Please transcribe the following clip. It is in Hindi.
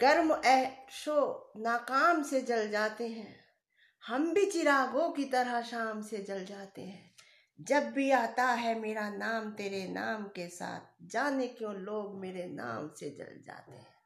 गर्म ऐशो नाकाम से जल जाते हैं हम भी चिरागों की तरह शाम से जल जाते हैं जब भी आता है मेरा नाम तेरे नाम के साथ जाने क्यों लोग मेरे नाम से जल जाते हैं